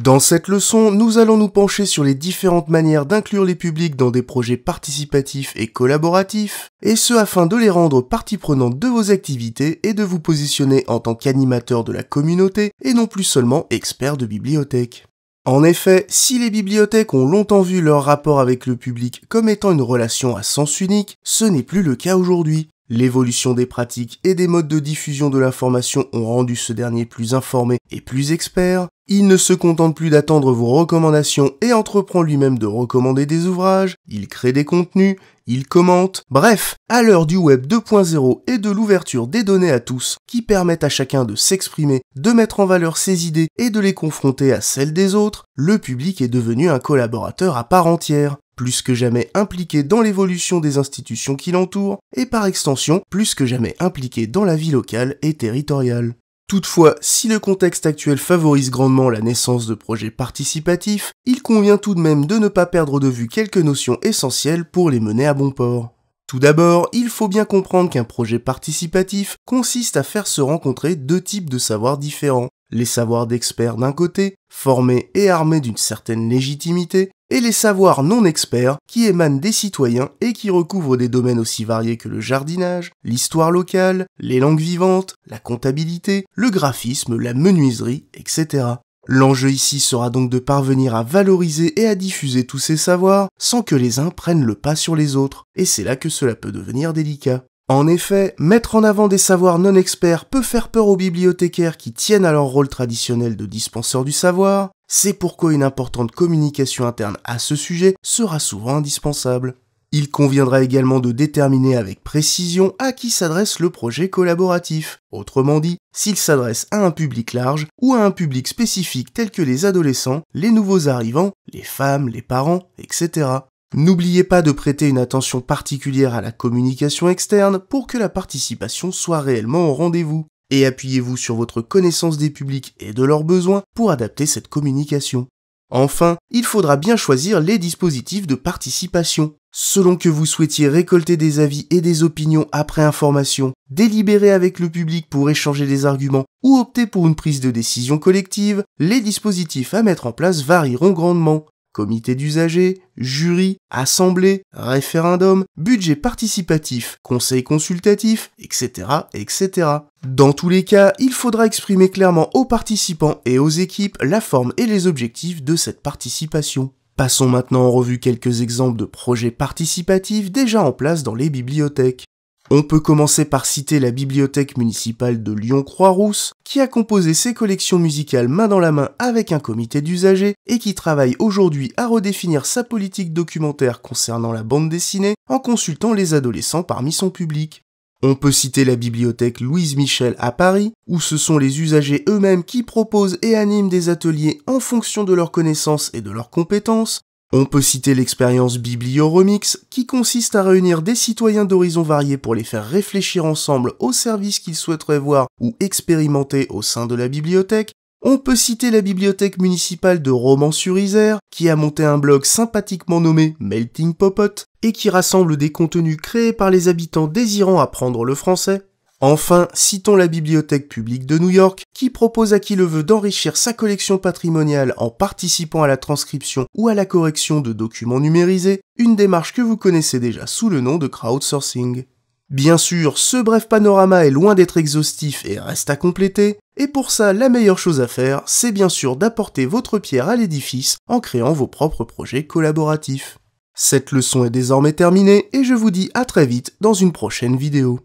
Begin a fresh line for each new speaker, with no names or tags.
Dans cette leçon, nous allons nous pencher sur les différentes manières d'inclure les publics dans des projets participatifs et collaboratifs, et ce afin de les rendre partie prenante de vos activités et de vous positionner en tant qu'animateur de la communauté et non plus seulement expert de bibliothèque. En effet, si les bibliothèques ont longtemps vu leur rapport avec le public comme étant une relation à sens unique, ce n'est plus le cas aujourd'hui. L'évolution des pratiques et des modes de diffusion de l'information ont rendu ce dernier plus informé et plus expert. Il ne se contente plus d'attendre vos recommandations et entreprend lui-même de recommander des ouvrages, il crée des contenus, il commente. Bref, à l'heure du web 2.0 et de l'ouverture des données à tous, qui permettent à chacun de s'exprimer, de mettre en valeur ses idées et de les confronter à celles des autres, le public est devenu un collaborateur à part entière plus que jamais impliqué dans l'évolution des institutions qui l'entourent, et par extension, plus que jamais impliqué dans la vie locale et territoriale. Toutefois, si le contexte actuel favorise grandement la naissance de projets participatifs, il convient tout de même de ne pas perdre de vue quelques notions essentielles pour les mener à bon port. Tout d'abord, il faut bien comprendre qu'un projet participatif consiste à faire se rencontrer deux types de savoirs différents. Les savoirs d'experts d'un côté, formés et armés d'une certaine légitimité, et les savoirs non experts qui émanent des citoyens et qui recouvrent des domaines aussi variés que le jardinage, l'histoire locale, les langues vivantes, la comptabilité, le graphisme, la menuiserie, etc. L'enjeu ici sera donc de parvenir à valoriser et à diffuser tous ces savoirs sans que les uns prennent le pas sur les autres, et c'est là que cela peut devenir délicat. En effet, mettre en avant des savoirs non experts peut faire peur aux bibliothécaires qui tiennent à leur rôle traditionnel de dispenseurs du savoir, c'est pourquoi une importante communication interne à ce sujet sera souvent indispensable. Il conviendra également de déterminer avec précision à qui s'adresse le projet collaboratif, autrement dit, s'il s'adresse à un public large ou à un public spécifique tel que les adolescents, les nouveaux arrivants, les femmes, les parents, etc. N'oubliez pas de prêter une attention particulière à la communication externe pour que la participation soit réellement au rendez-vous et appuyez-vous sur votre connaissance des publics et de leurs besoins pour adapter cette communication. Enfin, il faudra bien choisir les dispositifs de participation. Selon que vous souhaitiez récolter des avis et des opinions après information, délibérer avec le public pour échanger des arguments ou opter pour une prise de décision collective, les dispositifs à mettre en place varieront grandement comité d'usagers, jury, assemblée, référendum, budget participatif, conseil consultatif, etc., etc. Dans tous les cas, il faudra exprimer clairement aux participants et aux équipes la forme et les objectifs de cette participation. Passons maintenant en revue quelques exemples de projets participatifs déjà en place dans les bibliothèques. On peut commencer par citer la bibliothèque municipale de Lyon-Croix-Rousse, qui a composé ses collections musicales main dans la main avec un comité d'usagers et qui travaille aujourd'hui à redéfinir sa politique documentaire concernant la bande dessinée en consultant les adolescents parmi son public. On peut citer la bibliothèque Louise Michel à Paris, où ce sont les usagers eux-mêmes qui proposent et animent des ateliers en fonction de leurs connaissances et de leurs compétences, on peut citer l'expérience Biblioromix, qui consiste à réunir des citoyens d'horizons variés pour les faire réfléchir ensemble aux services qu'ils souhaiteraient voir ou expérimenter au sein de la bibliothèque. On peut citer la bibliothèque municipale de Romans-sur-Isère, qui a monté un blog sympathiquement nommé Melting Popot, et qui rassemble des contenus créés par les habitants désirant apprendre le français, Enfin, citons la Bibliothèque publique de New York, qui propose à qui le veut d'enrichir sa collection patrimoniale en participant à la transcription ou à la correction de documents numérisés, une démarche que vous connaissez déjà sous le nom de crowdsourcing. Bien sûr, ce bref panorama est loin d'être exhaustif et reste à compléter, et pour ça, la meilleure chose à faire, c'est bien sûr d'apporter votre pierre à l'édifice en créant vos propres projets collaboratifs. Cette leçon est désormais terminée et je vous dis à très vite dans une prochaine vidéo.